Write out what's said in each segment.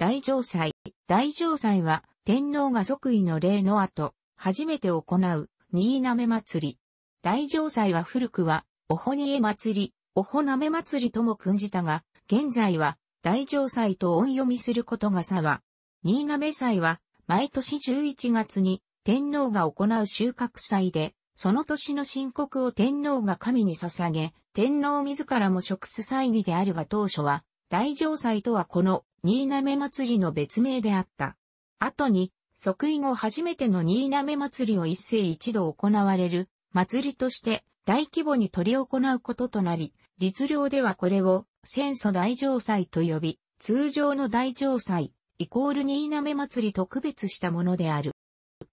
大城祭。大城祭は、天皇が即位の礼の後、初めて行う、新滑祭り。大城祭は古くは、おほにえ祭り、おほなめ祭りとも訓じたが、現在は、大城祭と音読みすることがさは、新滑祭は、毎年11月に、天皇が行う収穫祭で、その年の申告を天皇が神に捧げ、天皇自らも食す祭儀であるが当初は、大城祭とはこの新滑祭りの別名であった。後に、即位後初めての新滑祭りを一世一度行われる祭りとして大規模に取り行うこととなり、律令ではこれを戦祖大城祭と呼び、通常の大城祭、イコール新滑祭りと区別したものである。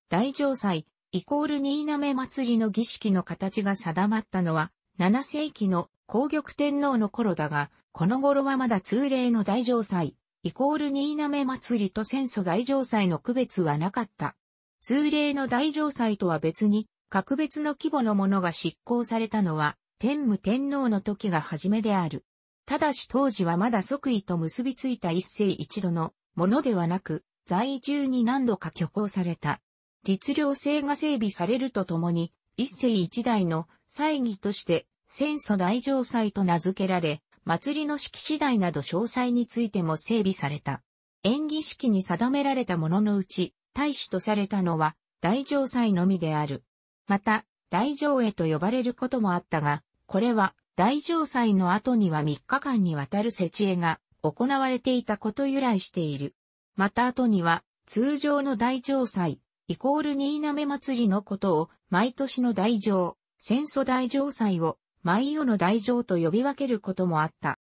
大城祭、イコール新滑祭りの儀式の形が定まったのは、7世紀の皇玉天皇の頃だが、この頃はまだ通例の大城祭、イコール新滑祭りと戦争大城祭の区別はなかった。通例の大城祭とは別に、格別の規模のものが執行されたのは、天武天皇の時が初めである。ただし当時はまだ即位と結びついた一世一度のものではなく、在住に何度か挙行された。律令制が整備されるとともに、一世一代の祭儀として、戦争大城祭と名付けられ、祭りの式次第など詳細についても整備された。演技式に定められたもののうち、大使とされたのは、大城祭のみである。また、大城へと呼ばれることもあったが、これは、大城祭の後には3日間にわたる設営が行われていたこと由来している。また後には、通常の大城祭、イコール新滑祭りのことを、毎年の大城、戦争大城祭を、舞代の大城と呼び分けることもあった。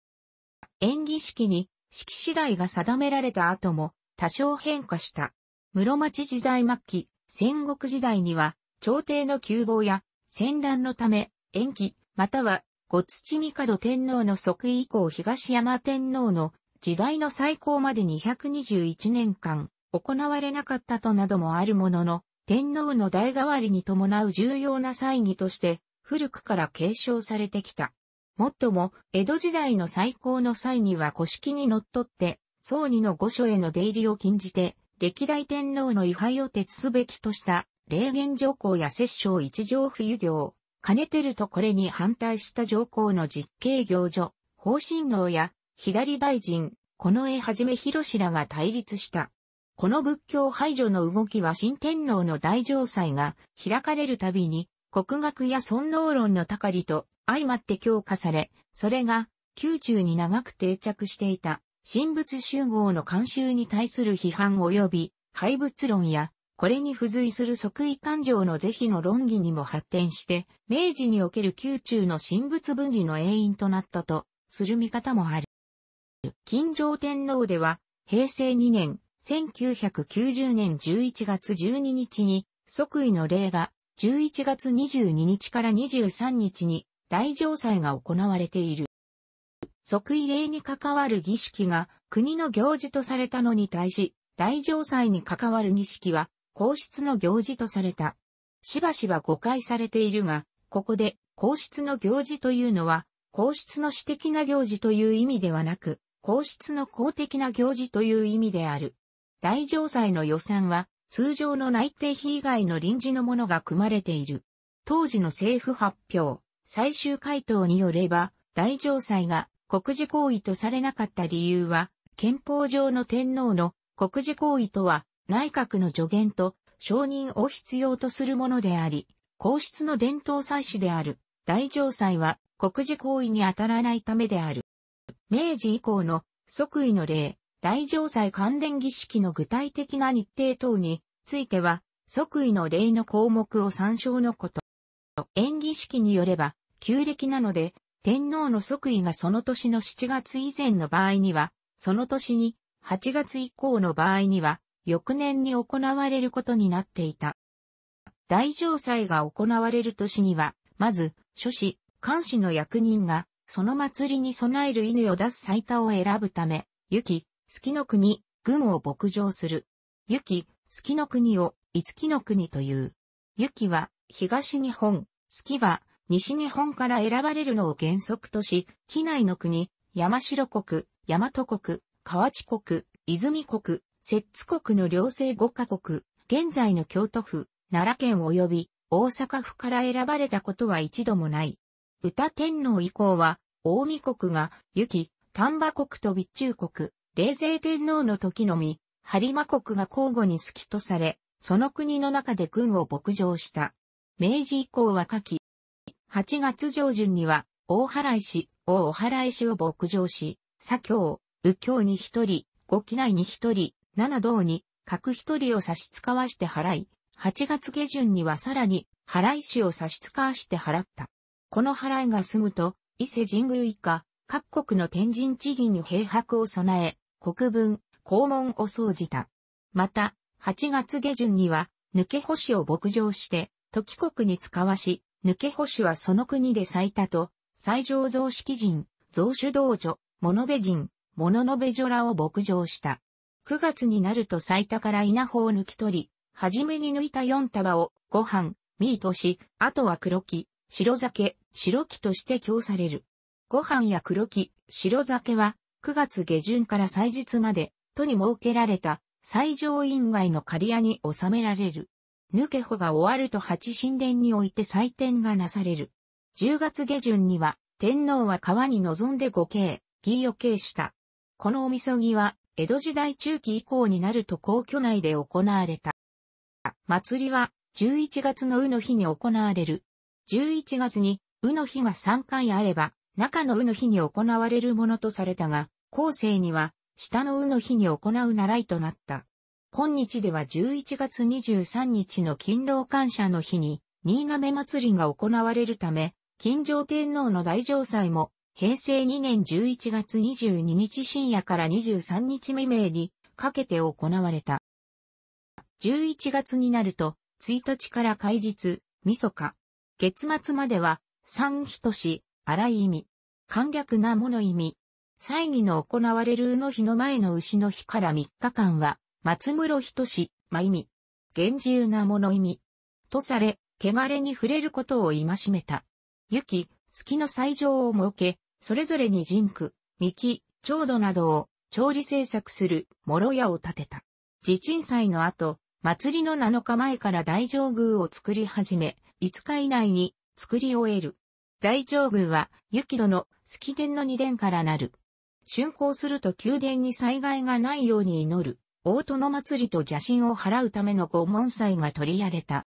演技式に式次第が定められた後も多少変化した。室町時代末期、戦国時代には朝廷の窮乏や戦乱のため延期またはご土帝天皇の即位以降東山天皇の時代の最高まで221年間行われなかったとなどもあるものの、天皇の代替わりに伴う重要な祭儀として古くから継承されてきた。もっとも、江戸時代の最高の際には古式にのっとって、総理の御所への出入りを禁じて、歴代天皇の位牌を徹すべきとした、霊源上皇や摂政一条冬行、兼ねてるとこれに反対した上皇の実刑行所、方針能や、左大臣、近衛はじめ広氏らが対立した。この仏教排除の動きは新天皇の大城祭が開かれるたびに国学や尊能論の高りと相まって強化され、それが、宮中に長く定着していた、神仏集合の慣習に対する批判及び、廃仏論や、これに付随する即位感情の是非の論議にも発展して、明治における宮中の神仏分離の永因となったと、する見方もある。金城天皇では、平成2年、1990年11月12日に、即位の礼が11月22日から23日に大城祭が行われている。即位礼に関わる儀式が国の行事とされたのに対し、大城祭に関わる儀式は皇室の行事とされた。しばしば誤解されているが、ここで皇室の行事というのは、皇室の私的な行事という意味ではなく、皇室の公的な行事という意味である。大城祭の予算は、通常の内定費以外の臨時のものが組まれている。当時の政府発表、最終回答によれば、大城祭が国事行為とされなかった理由は、憲法上の天皇の国事行為とは内閣の助言と承認を必要とするものであり、皇室の伝統祭祀である大城祭は国事行為に当たらないためである。明治以降の即位の例、大城祭関連儀式の具体的な日程等については、即位の例の項目を参照のこと。演儀式によれば、旧暦なので、天皇の即位がその年の7月以前の場合には、その年に8月以降の場合には、翌年に行われることになっていた。大城祭が行われる年には、まず、諸子、監視の役人が、その祭りに備える犬を出す祭多を選ぶため、雪、月の国、群を牧場する。雪、月の国を、五月の国という。雪は、東日本、月は、西日本から選ばれるのを原則とし、機内の国、山城国、大和国、河内国、泉国、摂津国の両政五カ国、現在の京都府、奈良県及び大阪府から選ばれたことは一度もない。歌天皇以降は、大見国が、雪、丹波国と備中国、冷静天皇の時のみ、リマ国が交互に好きとされ、その国の中で軍を牧場した。明治以降は夏季。8月上旬には、大原石、大原石を牧場し、左京、右京に一人、五機内に一人、七道に、各一人を差し使わして払い、8月下旬にはさらに、払い石を差し使わして払った。この払いが済むと、伊勢神宮以下、各国の天神地義に兵白を備え、国分、校門を掃除た。また、8月下旬には、抜け星を牧場して、時国に使わし、抜け星はその国で咲いたと、最上増式人、増種道女、物部人、物の部女らを牧場した。9月になると咲いたから稲穂を抜き取り、はじめに抜いた4束を、ご飯、ミートし、あとは黒木、白酒、白木として供される。ご飯や黒木、白酒は、9月下旬から祭日まで、都に設けられた、最上院外の刈屋に収められる。抜け穂が終わると八神殿において祭典がなされる。10月下旬には、天皇は川に臨んで御敬、義を敬した。このおみそぎは、江戸時代中期以降になると皇居内で行われた。祭りは、11月の卯の日に行われる。11月に、卯の日が3回あれば、中の卯の日に行われるものとされたが、後世には、下のうの日に行う習いとなった。今日では11月23日の勤労感謝の日に、新滑祭りが行われるため、金城天皇の大城祭も、平成2年11月22日深夜から23日未明にかけて行われた。11月になると、1日から開日、晦日、月末までは、三日とし、荒い意味、簡略なもの意味、祭儀の行われるうの日の前の牛の日から3日間は、松室人志、ま意味、厳重なもの意味、とされ、汚れに触れることを戒めた。雪、月の祭場を設け、それぞれに人区、幹、長度などを、調理制作する、諸屋を建てた。地鎮祭の後、祭りの7日前から大上宮を作り始め、5日以内に作り終える。大上宮は、雪戸の月殿の2殿からなる。竣工すると宮殿に災害がないように祈る、大殿祭りと邪神を払うための御門祭が取りやれた。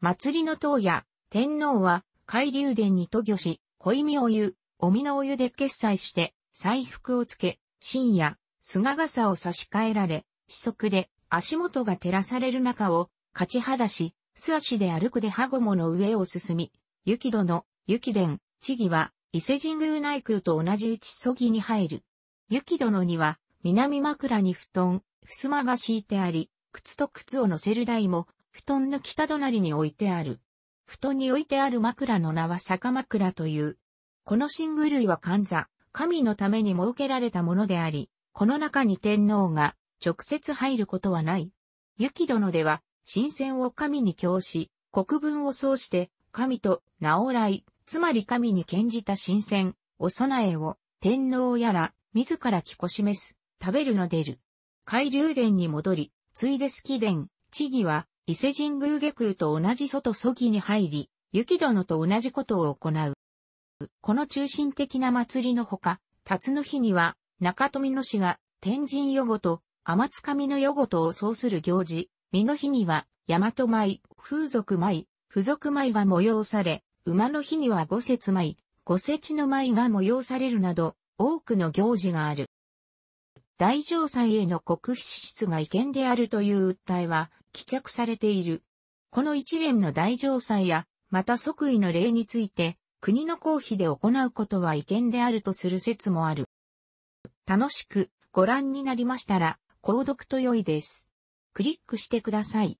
祭りの塔や、天皇は、海流殿に渡御し、小弓お湯、おみのお湯で決済して、財服をつけ、深夜、菅傘を差し替えられ、四足で足元が照らされる中を、勝ち肌し、素足で歩くで羽もの上を進み、雪殿、雪殿、地義は、伊勢神宮内宮と同じ内そぎに入る。雪殿には、南枕に布団、襖が敷いてあり、靴と靴を乗せる台も、布団の北隣に置いてある。布団に置いてある枕の名は坂枕という。この神宮類は神座、神のために設けられたものであり、この中に天皇が直接入ることはない。雪殿では、神仙を神に供し、国分を奏して、神と、名を来、つまり神に献じた神仙、お供えを、天皇やら、自ら着こしめす、食べるの出る。海流殿に戻り、ついで好き殿、地義は、伊勢神宮下空と同じ外祖義に入り、雪殿と同じことを行う。この中心的な祭りのほか、辰の日には、中富の氏が、天神与ごと、天津神の与ごとを奏する行事、身の日には、大和舞、風俗舞、付属舞が催され、馬の日には五節舞、五節の舞が催されるなど、多くの行事がある。大城祭への国費支出が違憲であるという訴えは、棄却されている。この一連の大城祭や、また即位の例について、国の公費で行うことは違憲であるとする説もある。楽しくご覧になりましたら、購読と良いです。クリックしてください。